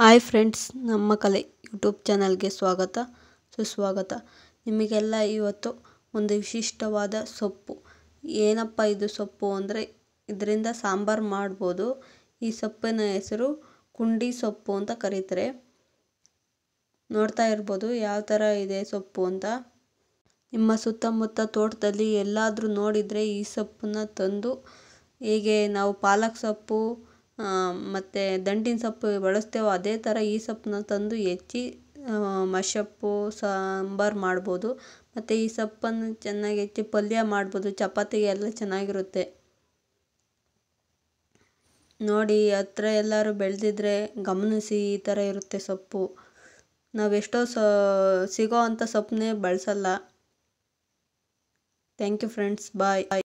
hi friends ನಮ್ಮ ಕಲೆ YouTube ಚಾನಲ್ಗೆ ಸ್ವಾಗತ ಸುಸ್ವಾಗತ ನಿಮಗೆಲ್ಲ ಇವತ್ತು ಒಂದು ವಿಶಿಷ್ಟವಾದ ಸೊಪ್ಪು ಏನಪ್ಪ ಇದು ಸೊಪ್ಪು ಅಂದರೆ ಇದರಿಂದ ಸಾಂಬಾರು ಮಾಡ್ಬೋದು ಈ ಸೊಪ್ಪಿನ ಹೆಸರು ಕುಂಡಿ ಸೊಪ್ಪು ಅಂತ ಕರೀತಾರೆ ನೋಡ್ತಾ ಇರ್ಬೋದು ಯಾವ ಥರ ಇದೆ ಸೊಪ್ಪು ಅಂತ ನಿಮ್ಮ ಸುತ್ತಮುತ್ತ ತೋಟದಲ್ಲಿ ಎಲ್ಲಾದರೂ ನೋಡಿದರೆ ಈ ಸೊಪ್ಪನ್ನ ತಂದು ಹೇಗೆ ನಾವು ಪಾಲಕ್ ಸೊಪ್ಪು ಮತ್ತು ದಂಟಿನ ಸೊಪ್ಪು ಬಳಸ್ತೇವೋ ಅದೇ ಥರ ಈ ಸೊಪ್ಪನ್ನ ತಂದು ಹೆಚ್ಚಿ ಮಶಪ್ಪು ಸಾಂಬಾರು ಮಾಡ್ಬೋದು ಮತ್ತು ಈ ಸೊಪ್ಪನ್ನು ಚೆನ್ನಾಗಿ ಹೆಚ್ಚಿ ಪಲ್ಯ ಮಾಡ್ಬೋದು ಚಪಾತಿಗೆ ಎಲ್ಲ ಚೆನ್ನಾಗಿರುತ್ತೆ ನೋಡಿ ಹತ್ರ ಎಲ್ಲರೂ ಬೆಳೆದಿದ್ರೆ ಗಮನಿಸಿ ಈ ಥರ ಇರುತ್ತೆ ಸೊಪ್ಪು ನಾವೆಷ್ಟೋ ಸ ಸಿಗೋ ಅಂಥ ಸೊಪ್ಪನ್ನೇ ಬಳಸಲ್ಲ thank you friends bye bye